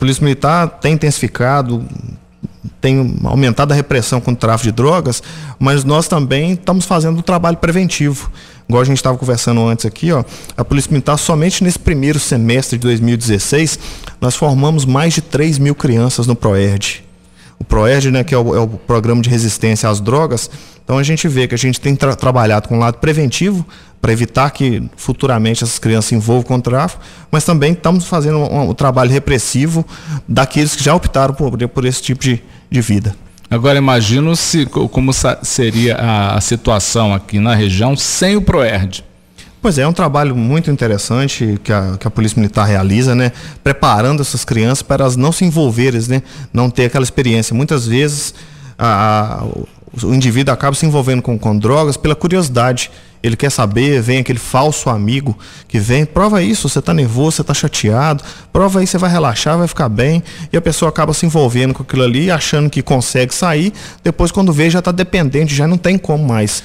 Polícia Militar tem intensificado, tem aumentado a repressão contra o tráfico de drogas, mas nós também estamos fazendo um trabalho preventivo. Igual a gente estava conversando antes aqui, ó, a Polícia Militar, somente nesse primeiro semestre de 2016, nós formamos mais de 3 mil crianças no PROERD o PROERD, né, que é o, é o, Programa de Resistência às Drogas. Então a gente vê que a gente tem tra trabalhado com o lado preventivo, para evitar que futuramente essas crianças se envolvam com o tráfico, mas também estamos fazendo um, um trabalho repressivo daqueles que já optaram por, por esse tipo de, de vida. Agora imagino se como seria a situação aqui na região sem o Proerd. Pois é, é um trabalho muito interessante que a, que a Polícia Militar realiza, né? Preparando essas crianças para elas não se envolverem, né? Não ter aquela experiência. Muitas vezes a, a, o indivíduo acaba se envolvendo com, com drogas pela curiosidade. Ele quer saber, vem aquele falso amigo que vem, prova isso, você está nervoso, você está chateado, prova aí, você vai relaxar, vai ficar bem. E a pessoa acaba se envolvendo com aquilo ali, achando que consegue sair. Depois, quando vê, já está dependente, já não tem como mais.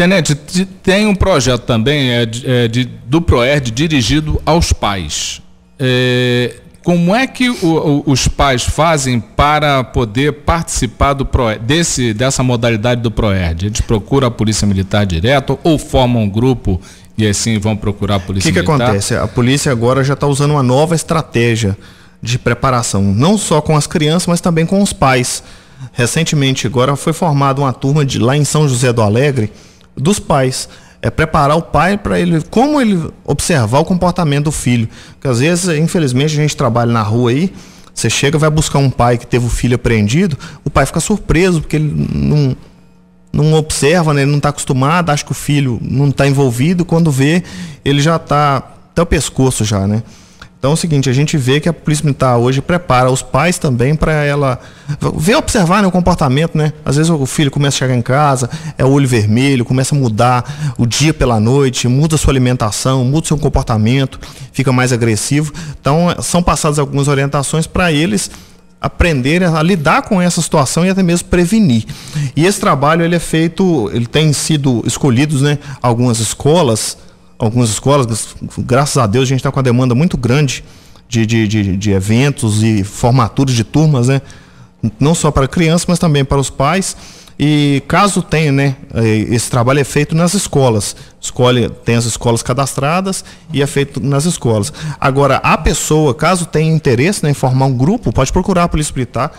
Tenente, tem um projeto também é, de, é de, do ProERD dirigido aos pais. É, como é que o, o, os pais fazem para poder participar do ProERD, desse, dessa modalidade do ProERD? Eles procuram a Polícia Militar direto ou formam um grupo e assim vão procurar a Polícia que Militar? O que acontece? A polícia agora já está usando uma nova estratégia de preparação, não só com as crianças, mas também com os pais. Recentemente, agora foi formada uma turma de lá em São José do Alegre, dos pais. É preparar o pai para ele, como ele observar o comportamento do filho. Porque às vezes, infelizmente, a gente trabalha na rua aí, você chega, vai buscar um pai que teve o filho apreendido, o pai fica surpreso, porque ele não, não observa, né? ele não está acostumado, acha que o filho não está envolvido, quando vê, ele já está até o pescoço já, né? Então é o seguinte, a gente vê que a polícia militar hoje prepara os pais também para ela ver observar né, o comportamento, né? Às vezes o filho começa a chegar em casa, é olho vermelho, começa a mudar o dia pela noite, muda sua alimentação, muda seu comportamento, fica mais agressivo. Então são passadas algumas orientações para eles aprender a lidar com essa situação e até mesmo prevenir. E esse trabalho ele é feito, ele tem sido escolhidos, né, algumas escolas algumas escolas, graças a Deus a gente está com a demanda muito grande de, de, de, de eventos e formaturas de turmas, né? Não só para crianças, mas também para os pais. E caso tenha, né, é, esse trabalho é feito nas escolas. Escolhe, tem as escolas cadastradas e é feito nas escolas. Agora, a pessoa, caso tenha interesse né, em formar um grupo, pode procurar a Polícia Militar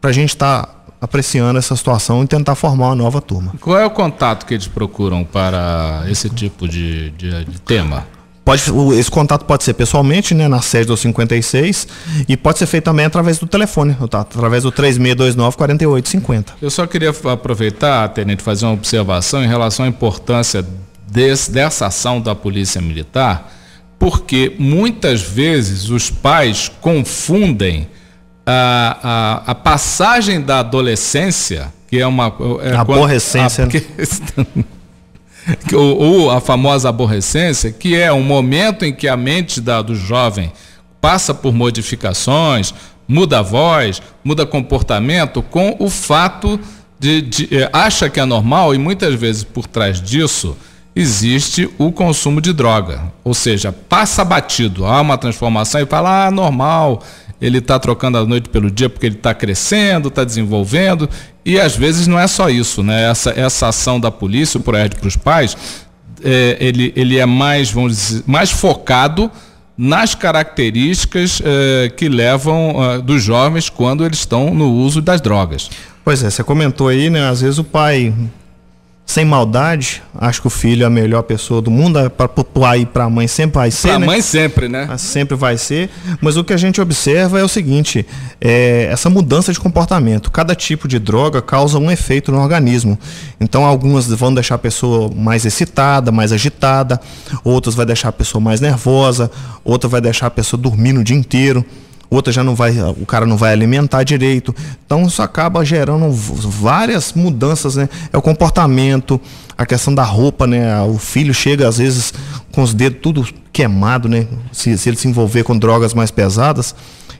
para a gente estar tá apreciando essa situação e tentar formar uma nova turma. Qual é o contato que eles procuram para esse tipo de, de, de tema? Pode, esse contato pode ser pessoalmente, né, na sede do 56, e pode ser feito também através do telefone, tá? através do 3629-4850. Eu só queria aproveitar, Tenente, fazer uma observação em relação à importância desse, dessa ação da Polícia Militar, porque muitas vezes os pais confundem a, a, a passagem da adolescência, que é uma. É aborrecência. A, né? ou, a famosa aborrecência, que é um momento em que a mente da, do jovem passa por modificações, muda a voz, muda comportamento com o fato de, de, é, acha que é normal e muitas vezes por trás disso existe o consumo de droga, ou seja, passa batido, há uma transformação e fala ah, normal, ele está trocando a noite pelo dia porque ele está crescendo, está desenvolvendo. E às vezes não é só isso, né? Essa, essa ação da polícia, o ProERD para os pais, é, ele, ele é mais, vamos dizer, mais focado nas características é, que levam é, dos jovens quando eles estão no uso das drogas. Pois é, você comentou aí, né? Às vezes o pai sem maldade, acho que o filho é a melhor pessoa do mundo, é para o pai para a mãe sempre vai ser. Para a né? mãe sempre, né? sempre vai ser. Mas o que a gente observa é o seguinte: é, essa mudança de comportamento. Cada tipo de droga causa um efeito no organismo. Então, algumas vão deixar a pessoa mais excitada, mais agitada, outras vai deixar a pessoa mais nervosa, outra vai deixar a pessoa dormindo o dia inteiro outra já não vai, o cara não vai alimentar direito. Então isso acaba gerando várias mudanças, né? É o comportamento, a questão da roupa, né? O filho chega às vezes com os dedos tudo queimado, né? Se, se ele se envolver com drogas mais pesadas,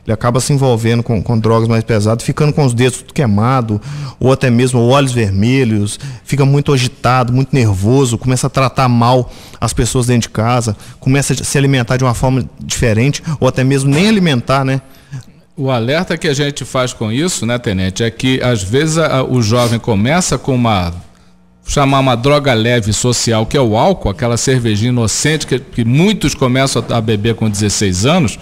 ele acaba se envolvendo com, com drogas mais pesadas, ficando com os dedos tudo queimado, ou até mesmo olhos vermelhos, fica muito agitado, muito nervoso, começa a tratar mal as pessoas dentro de casa, começa a se alimentar de uma forma diferente, ou até mesmo nem alimentar, né? O alerta que a gente faz com isso, né, Tenente, é que às vezes a, o jovem começa com uma chamar uma droga leve social, que é o álcool, aquela cervejinha inocente que, que muitos começam a, a beber com 16 anos,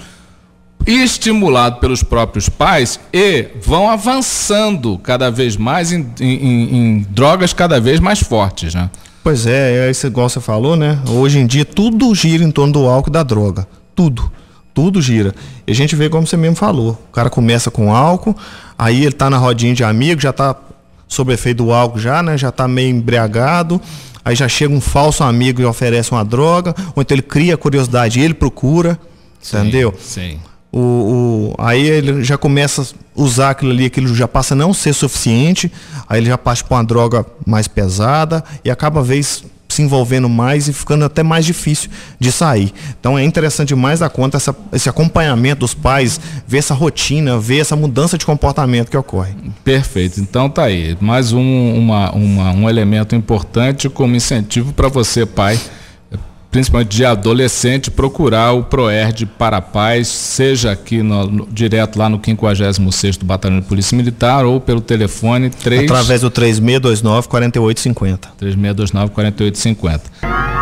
estimulado pelos próprios pais e vão avançando cada vez mais em, em, em drogas cada vez mais fortes, né? Pois é, é isso igual você falou, né? Hoje em dia tudo gira em torno do álcool e da droga. Tudo. Tudo gira. E a gente vê como você mesmo falou. O cara começa com álcool, aí ele tá na rodinha de amigo, já tá sob efeito do álcool já, né? Já tá meio embriagado. Aí já chega um falso amigo e oferece uma droga, ou então ele cria curiosidade, ele procura, sim, entendeu? Sim. O, o, aí ele já começa a usar aquilo ali, aquilo já passa a não ser suficiente, aí ele já parte para uma droga mais pesada e acaba vez se envolvendo mais e ficando até mais difícil de sair. Então é interessante mais a conta essa, esse acompanhamento dos pais, ver essa rotina, ver essa mudança de comportamento que ocorre. Perfeito. Então tá aí. Mais um, uma, uma um elemento importante como incentivo para você, pai principalmente de adolescente, procurar o PROERD para a Paz, seja aqui no, no, direto lá no 56º Batalhão de Polícia Militar ou pelo telefone 3... Através do 3629-4850. 3629-4850.